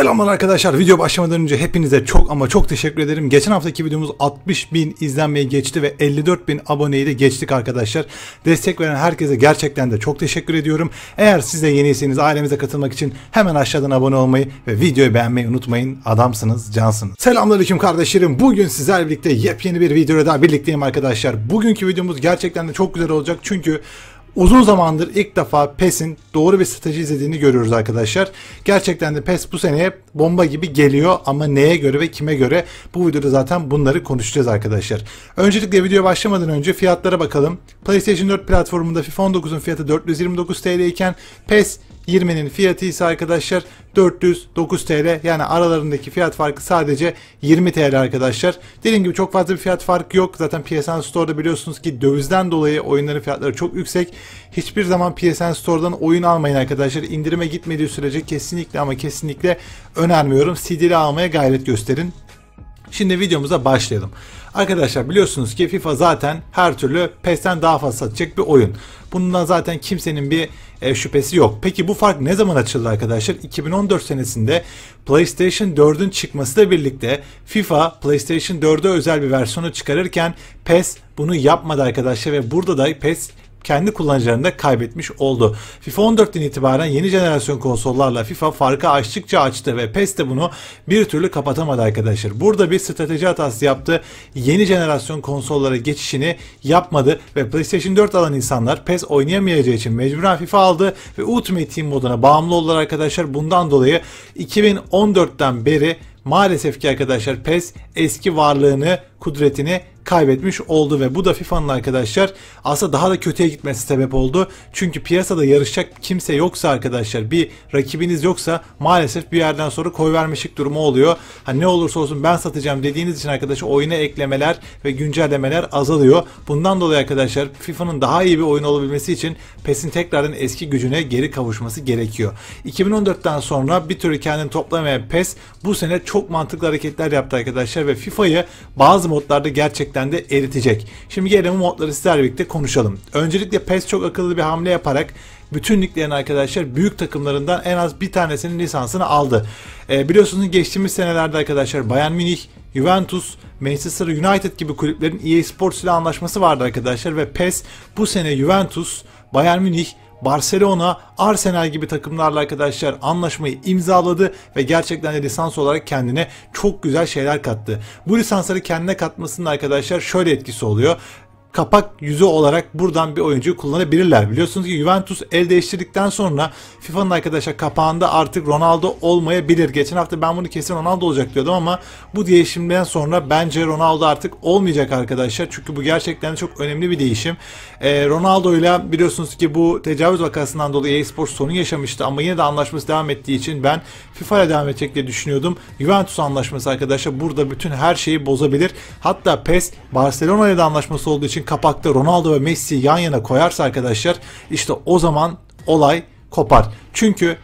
Selamlar arkadaşlar. Video başlamadan önce hepinize çok ama çok teşekkür ederim. Geçen haftaki videomuz 60 bin izlenmeyi geçti ve 54 bin aboneyi de geçtik arkadaşlar. Destek veren herkese gerçekten de çok teşekkür ediyorum. Eğer siz de yeniyseniz ailemize katılmak için hemen aşağıdan abone olmayı ve videoyu beğenmeyi unutmayın. Adamsınız, cansınız. Selamünaleyküm kardeşlerim. Bugün sizlerle birlikte yepyeni bir videoda birlikteyim arkadaşlar. Bugünkü videomuz gerçekten de çok güzel olacak çünkü Uzun zamandır ilk defa PES'in doğru bir strateji izlediğini görüyoruz arkadaşlar. Gerçekten de PES bu seneye bomba gibi geliyor ama neye göre ve kime göre bu videoda zaten bunları konuşacağız arkadaşlar. Öncelikle video başlamadan önce fiyatlara bakalım. PlayStation 4 platformunda FIFA 19'un fiyatı 429 TL iken PES 20'nin fiyatı ise arkadaşlar 409 TL. Yani aralarındaki fiyat farkı sadece 20 TL arkadaşlar. Dediğim gibi çok fazla bir fiyat farkı yok. Zaten PSN Store'da biliyorsunuz ki dövizden dolayı oyunların fiyatları çok yüksek. Hiçbir zaman PSN Store'dan oyun almayın arkadaşlar. İndirime gitmediği sürece kesinlikle ama kesinlikle önermiyorum. CD'li almaya gayret gösterin. Şimdi videomuza başlayalım. Arkadaşlar biliyorsunuz ki FIFA zaten her türlü PES'ten daha fazla satacak bir oyun. Bundan zaten kimsenin bir e, şüphesi yok. Peki bu fark ne zaman açıldı arkadaşlar? 2014 senesinde PlayStation 4'ün çıkmasıyla birlikte FIFA PlayStation 4'e özel bir versiyonu çıkarırken PES bunu yapmadı arkadaşlar ve burada da PES kendi kullanıcılarını da kaybetmiş oldu. FIFA 14'ten itibaren yeni jenerasyon konsollarla FIFA farkı açtıkça açtı ve PES de bunu bir türlü kapatamadı arkadaşlar. Burada bir strateji hatası yaptı. Yeni jenerasyon konsollara geçişini yapmadı ve PlayStation 4 alan insanlar PES oynayamayacağı için mecburen FIFA aldı ve Ultimate Team moduna bağımlı oldular arkadaşlar. Bundan dolayı 2014'ten beri maalesef ki arkadaşlar PES eski varlığını kudretini kaybetmiş oldu ve bu da FIFA'nın arkadaşlar aslında daha da kötüye gitmesi sebep oldu. Çünkü piyasada yarışacak kimse yoksa arkadaşlar bir rakibiniz yoksa maalesef bir yerden sonra koy vermişlik durumu oluyor. Hani ne olursa olsun ben satacağım dediğiniz için arkadaşlar oyuna eklemeler ve güncellemeler azalıyor. Bundan dolayı arkadaşlar FIFA'nın daha iyi bir oyun olabilmesi için PES'in tekrardan eski gücüne geri kavuşması gerekiyor. 2014'ten sonra bir türlü kendini toplamayan PES bu sene çok mantıklı hareketler yaptı arkadaşlar ve FIFA'yı bazı modlarda gerçekten de eritecek. Şimdi gelelim modları sizlerle birlikte konuşalım. Öncelikle PES çok akıllı bir hamle yaparak bütün liglerin arkadaşlar büyük takımlarından en az bir tanesinin lisansını aldı. E, biliyorsunuz geçtiğimiz senelerde arkadaşlar Bayern Münih, Juventus, Manchester United gibi kulüplerin EA Sports ile anlaşması vardı arkadaşlar ve PES bu sene Juventus, Bayern Münih, Barcelona, Arsenal gibi takımlarla arkadaşlar anlaşmayı imzaladı ve gerçekten de lisans olarak kendine çok güzel şeyler kattı. Bu lisansları kendine katmasının arkadaşlar şöyle etkisi oluyor kapak yüzü olarak buradan bir oyuncuyu kullanabilirler. Biliyorsunuz ki Juventus el değiştirdikten sonra FIFA'nın arkadaşlar kapağında artık Ronaldo olmayabilir. Geçen hafta ben bunu kesin Ronaldo olacak diyordum ama bu değişimden sonra bence Ronaldo artık olmayacak arkadaşlar. Çünkü bu gerçekten çok önemli bir değişim. Ee, Ronaldo ile biliyorsunuz ki bu tecavüz vakasından dolayı eSports sorun yaşamıştı ama yine de anlaşması devam ettiği için ben FIFA ile devam edecek diye düşünüyordum. Juventus anlaşması arkadaşlar burada bütün her şeyi bozabilir. Hatta PES Barcelona ile de anlaşması olduğu için için kapakta Ronaldo ve Messi yan yana koyarsa arkadaşlar işte o zaman olay kopar. Çünkü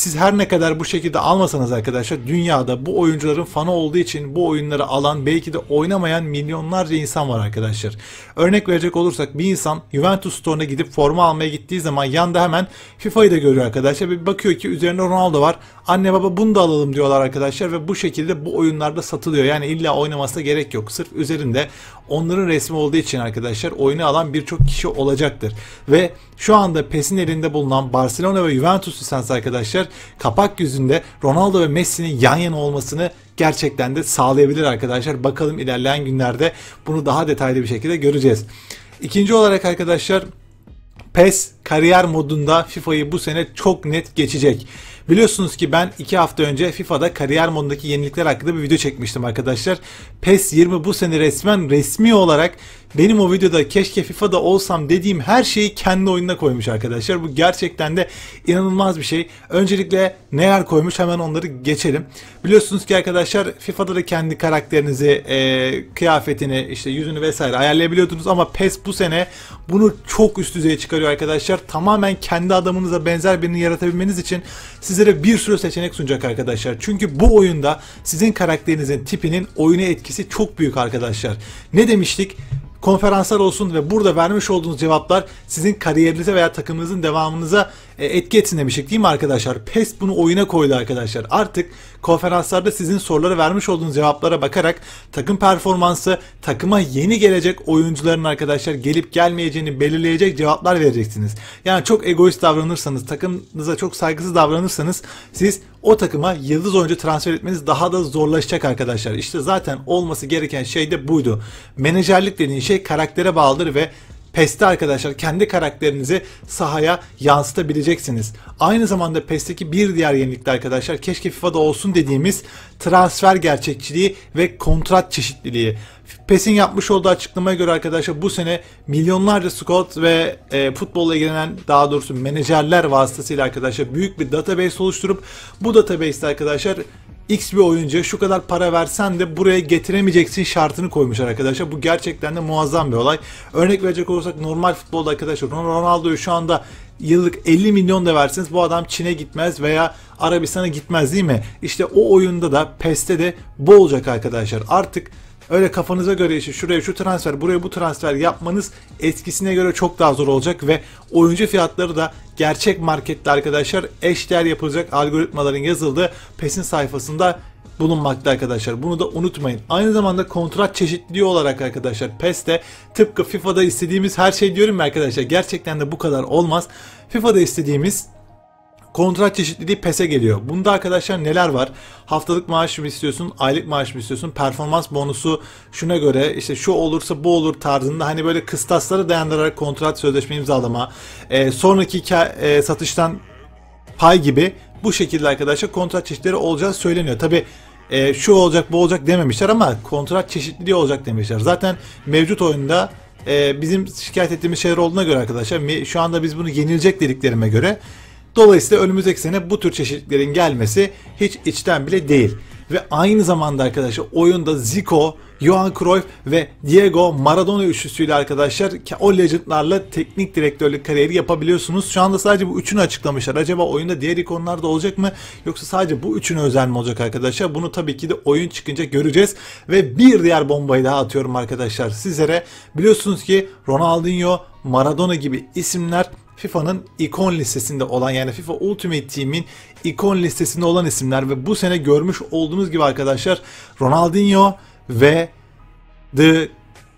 siz her ne kadar bu şekilde almasanız arkadaşlar dünyada bu oyuncuların fanı olduğu için bu oyunları alan belki de oynamayan milyonlarca insan var arkadaşlar. Örnek verecek olursak bir insan Juventus Store'una gidip forma almaya gittiği zaman yanda hemen FIFA'yı da görüyor arkadaşlar ve bakıyor ki üzerinde Ronaldo var. Anne baba bunu da alalım diyorlar arkadaşlar ve bu şekilde bu oyunlarda satılıyor. Yani illa oynamasına gerek yok. Sırf üzerinde onların resmi olduğu için arkadaşlar oyunu alan birçok kişi olacaktır. Ve şu anda PES'in elinde bulunan Barcelona ve Juventus lisansı arkadaşlar kapak yüzünde Ronaldo ve Messi'nin yan yana olmasını gerçekten de sağlayabilir arkadaşlar. Bakalım ilerleyen günlerde bunu daha detaylı bir şekilde göreceğiz. İkinci olarak arkadaşlar PES kariyer modunda FIFA'yı bu sene çok net geçecek. Biliyorsunuz ki ben 2 hafta önce FIFA'da kariyer modundaki yenilikler hakkında bir video çekmiştim arkadaşlar. PES 20 bu sene resmen resmi olarak benim o videoda keşke FIFA'da olsam dediğim her şeyi kendi oyununa koymuş arkadaşlar. Bu gerçekten de inanılmaz bir şey. Öncelikle neler koymuş hemen onları geçelim. Biliyorsunuz ki arkadaşlar FIFA'da da kendi karakterinizi, e, kıyafetini, işte yüzünü vesaire ayarlayabiliyordunuz ama PES bu sene bunu çok üst düzeye çıkarıyor arkadaşlar. Tamamen kendi adamınıza benzer birini yaratabilmeniz için size sizlere bir sürü seçenek sunacak arkadaşlar. Çünkü bu oyunda sizin karakterinizin tipinin oyuna etkisi çok büyük arkadaşlar. Ne demiştik? konferanslar olsun ve burada vermiş olduğunuz cevaplar sizin kariyerinize veya takımınızın devamınıza e, etki etsin demiştik değil mi arkadaşlar? PES bunu oyuna koydu arkadaşlar. Artık konferanslarda sizin sorulara vermiş olduğunuz cevaplara bakarak takım performansı, takıma yeni gelecek oyuncuların arkadaşlar gelip gelmeyeceğini belirleyecek cevaplar vereceksiniz. Yani çok egoist davranırsanız, takımınıza çok saygısız davranırsanız siz o takıma yıldız oyuncu transfer etmeniz daha da zorlaşacak arkadaşlar. İşte zaten olması gereken şey de buydu. Menajerlik dediğin şey karaktere bağlıdır ve PES'te arkadaşlar kendi karakterinizi sahaya yansıtabileceksiniz. Aynı zamanda PES'teki bir diğer yenilik de arkadaşlar keşke FIFA'da olsun dediğimiz transfer gerçekçiliği ve kontrat çeşitliliği. PES'in yapmış olduğu açıklamaya göre arkadaşlar bu sene milyonlarca scout ve e, futbolla ilgilenen daha doğrusu menajerler vasıtasıyla arkadaşlar büyük bir database oluşturup bu database'de arkadaşlar X bir oyuncuya şu kadar para versen de buraya getiremeyeceksin şartını koymuşlar arkadaşlar. Bu gerçekten de muazzam bir olay. Örnek verecek olursak normal futbolda arkadaşlar Ronaldo'yu şu anda yıllık 50 milyon da verseniz bu adam Çin'e gitmez veya Arabistan'a gitmez değil mi? İşte o oyunda da PES'te de bu olacak arkadaşlar. Artık Öyle kafanıza göre işte şuraya şu transfer, buraya bu transfer yapmanız eskisine göre çok daha zor olacak ve oyuncu fiyatları da gerçek markette arkadaşlar eşdeğer yapılacak algoritmaların yazıldığı PES'in sayfasında bulunmakta arkadaşlar. Bunu da unutmayın. Aynı zamanda kontrat çeşitliliği olarak arkadaşlar PES'te tıpkı FIFA'da istediğimiz her şey diyorum ya arkadaşlar gerçekten de bu kadar olmaz. FIFA'da istediğimiz kontrat çeşitliliği PES'e geliyor. Bunda arkadaşlar neler var? Haftalık maaş mı istiyorsun? Aylık maaş mı istiyorsun? Performans bonusu şuna göre işte şu olursa bu olur tarzında hani böyle kıstaslara dayandırarak kontrat sözleşme imzalama, e, sonraki e, satıştan pay gibi bu şekilde arkadaşlar kontrat çeşitleri olacağı söyleniyor. Tabi e, şu olacak bu olacak dememişler ama kontrat çeşitliliği olacak demişler. Zaten mevcut oyunda e, bizim şikayet ettiğimiz şeyler olduğuna göre arkadaşlar şu anda biz bunu yenilecek dediklerime göre Dolayısıyla önümüzdeki sene bu tür çeşitlerin gelmesi hiç içten bile değil. Ve aynı zamanda arkadaşlar oyunda Zico, Johan Cruyff ve Diego Maradona üçlüsüyle arkadaşlar o legendlarla teknik direktörlük kariyeri yapabiliyorsunuz. Şu anda sadece bu üçünü açıklamışlar. Acaba oyunda diğer ikonlar da olacak mı? Yoksa sadece bu üçünü özel mi olacak arkadaşlar? Bunu tabii ki de oyun çıkınca göreceğiz. Ve bir diğer bombayı daha atıyorum arkadaşlar sizlere. Biliyorsunuz ki Ronaldinho, Maradona gibi isimler FIFA'nın ikon listesinde olan yani FIFA Ultimate Team'in ikon listesinde olan isimler ve bu sene görmüş olduğunuz gibi arkadaşlar Ronaldinho ve The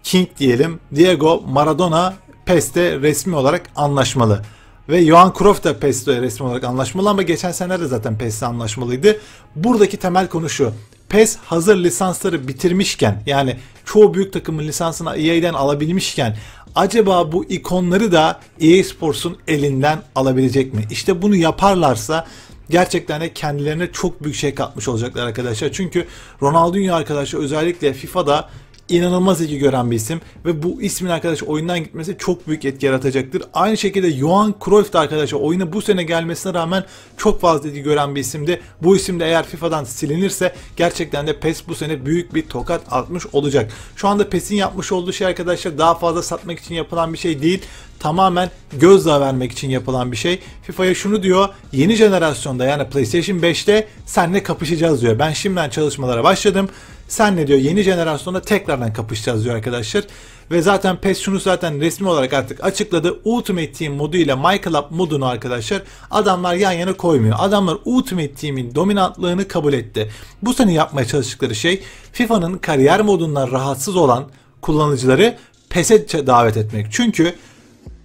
King diyelim Diego Maradona PES'te resmi olarak anlaşmalı. Ve Johan Cruyff da PES'te resmi olarak anlaşmalı ama geçen senelerde zaten PES'te anlaşmalıydı. Buradaki temel konu şu. PES hazır lisansları bitirmişken yani çoğu büyük takımın lisansını EA'den alabilmişken acaba bu ikonları da EA Sports'un elinden alabilecek mi? İşte bunu yaparlarsa gerçekten de kendilerine çok büyük şey katmış olacaklar arkadaşlar. Çünkü Ronaldinho arkadaşlar özellikle FIFA'da inanılmaz ilgi gören bir isim ve bu ismin arkadaş oyundan gitmesi çok büyük etki yaratacaktır. Aynı şekilde Johan Cruyff da arkadaşlar oyuna bu sene gelmesine rağmen çok fazla ilgi gören bir isimdi. Bu isim de eğer FIFA'dan silinirse gerçekten de PES bu sene büyük bir tokat atmış olacak. Şu anda PES'in yapmış olduğu şey arkadaşlar daha fazla satmak için yapılan bir şey değil tamamen gözdağı vermek için yapılan bir şey. FIFA'ya şunu diyor, yeni jenerasyonda yani PlayStation 5'te senle kapışacağız diyor. Ben şimdiden çalışmalara başladım. Sen ne diyor yeni jenerasyonda tekrardan kapışacağız diyor arkadaşlar. Ve zaten PES şunu zaten resmi olarak artık açıkladı. Ultimate Team modu ile My Club modunu arkadaşlar adamlar yan yana koymuyor. Adamlar Ultimate Team'in dominantlığını kabul etti. Bu sene yapmaya çalıştıkları şey FIFA'nın kariyer modundan rahatsız olan kullanıcıları PES'e davet etmek. Çünkü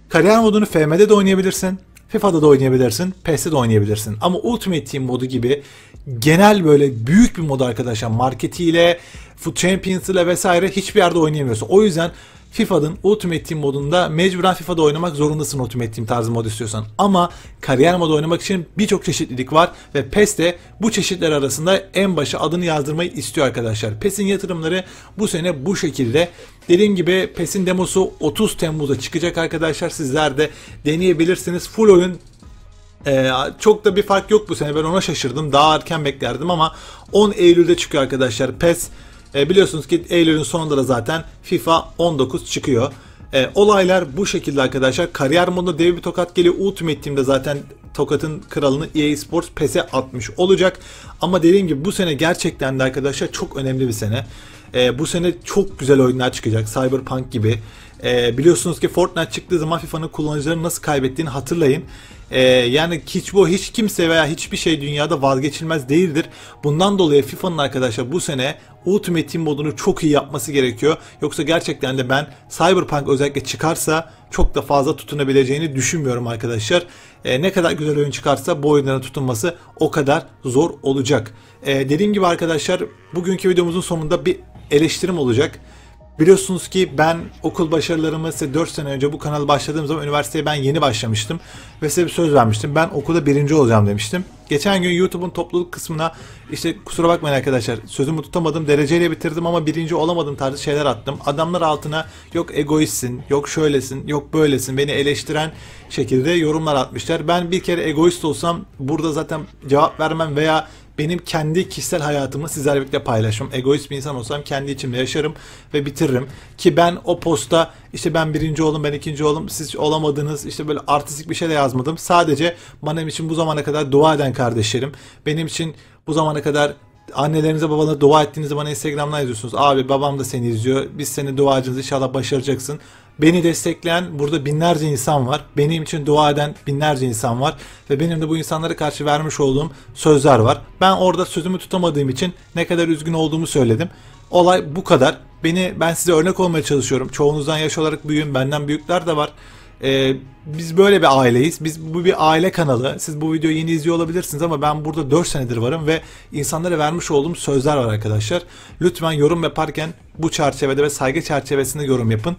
kariyer modunu FM'de de oynayabilirsin. FIFA'da da oynayabilirsin, PES'te de oynayabilirsin. Ama Ultimate Team modu gibi genel böyle büyük bir mod arkadaşlar marketiyle, Foot Champions ile vesaire hiçbir yerde oynayamıyorsun. O yüzden FIFA'nın Ultimate Team modunda mecburen FIFA'da oynamak zorundasın Ultimate Team tarzı mod istiyorsan. Ama kariyer modu oynamak için birçok çeşitlilik var ve PES de bu çeşitler arasında en başa adını yazdırmayı istiyor arkadaşlar. PES'in yatırımları bu sene bu şekilde. Dediğim gibi PES'in demosu 30 Temmuz'a çıkacak arkadaşlar. Sizler de deneyebilirsiniz. Full oyun ee, çok da bir fark yok bu sene ben ona şaşırdım. Daha erken beklerdim ama 10 Eylül'de çıkıyor arkadaşlar PES e, biliyorsunuz ki Eylül'ün sonunda da zaten FIFA 19 çıkıyor. E, olaylar bu şekilde arkadaşlar. Kariyer modunda dev bir tokat geliyor. Ultimate Team'de zaten tokatın kralını EA Sports PES'e atmış olacak. Ama dediğim gibi bu sene gerçekten de arkadaşlar çok önemli bir sene. E, bu sene çok güzel oyunlar çıkacak. Cyberpunk gibi. E, biliyorsunuz ki Fortnite çıktığı zaman FIFA'nın kullanıcılarını nasıl kaybettiğini hatırlayın. E, yani hiç bu hiç kimse veya hiçbir şey dünyada vazgeçilmez değildir. Bundan dolayı FIFA'nın arkadaşlar bu sene Ultimate Team modunu çok iyi yapması gerekiyor. Yoksa gerçekten de ben Cyberpunk özellikle çıkarsa çok da fazla tutunabileceğini düşünmüyorum arkadaşlar. E, ne kadar güzel oyun çıkarsa bu oyunların tutunması o kadar zor olacak. E, dediğim gibi arkadaşlar bugünkü videomuzun sonunda bir eleştirim olacak. Biliyorsunuz ki ben okul başarılarımı size 4 sene önce bu kanal başladığım zaman üniversiteye ben yeni başlamıştım. Ve size bir söz vermiştim. Ben okulda birinci olacağım demiştim. Geçen gün YouTube'un topluluk kısmına işte kusura bakmayın arkadaşlar sözümü tutamadım dereceyle bitirdim ama birinci olamadım tarzı şeyler attım. Adamlar altına yok egoistsin, yok şöylesin, yok böylesin beni eleştiren şekilde yorumlar atmışlar. Ben bir kere egoist olsam burada zaten cevap vermem veya benim kendi kişisel hayatımı sizlerle paylaşmam. Egoist bir insan olsam kendi içimde yaşarım ve bitiririm. Ki ben o posta işte ben birinci oğlum ben ikinci oğlum siz olamadınız, işte böyle artistik bir şey de yazmadım. Sadece benim için bu zamana kadar dua eden kardeşlerim, benim için bu zamana kadar annelerinize babalarına dua ettiğiniz zaman Instagram'dan yazıyorsunuz. Abi babam da seni izliyor. Biz seni duacınız inşallah başaracaksın. Beni destekleyen burada binlerce insan var. Benim için dua eden binlerce insan var. Ve benim de bu insanlara karşı vermiş olduğum sözler var. Ben orada sözümü tutamadığım için ne kadar üzgün olduğumu söyledim. Olay bu kadar. Beni ben size örnek olmaya çalışıyorum. Çoğunuzdan yaş olarak büyüğüm. Benden büyükler de var. Ee, biz böyle bir aileyiz. Biz bu bir aile kanalı. Siz bu videoyu yeni izliyor olabilirsiniz ama ben burada 4 senedir varım ve insanlara vermiş olduğum sözler var arkadaşlar. Lütfen yorum yaparken bu çerçevede ve saygı çerçevesinde yorum yapın.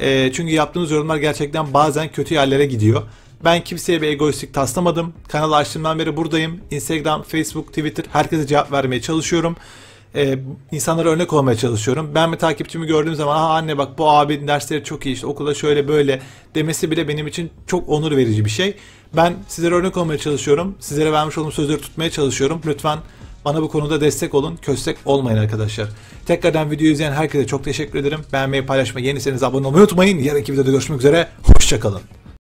Ee, çünkü yaptığınız yorumlar gerçekten bazen kötü yerlere gidiyor. Ben kimseye bir egoistlik taslamadım. Kanalı açtığımdan beri buradayım. Instagram, Facebook, Twitter herkese cevap vermeye çalışıyorum e, insanlara örnek olmaya çalışıyorum. Ben bir takipçimi gördüğüm zaman Aha anne bak bu abi dersleri çok iyi işte okula şöyle böyle demesi bile benim için çok onur verici bir şey. Ben sizlere örnek olmaya çalışıyorum. Sizlere vermiş olduğum sözleri tutmaya çalışıyorum. Lütfen bana bu konuda destek olun. Köstek olmayın arkadaşlar. Tekrardan videoyu izleyen herkese çok teşekkür ederim. Beğenmeyi, paylaşmayı, yeniyseniz abone olmayı unutmayın. Yarınki videoda görüşmek üzere. Hoşçakalın.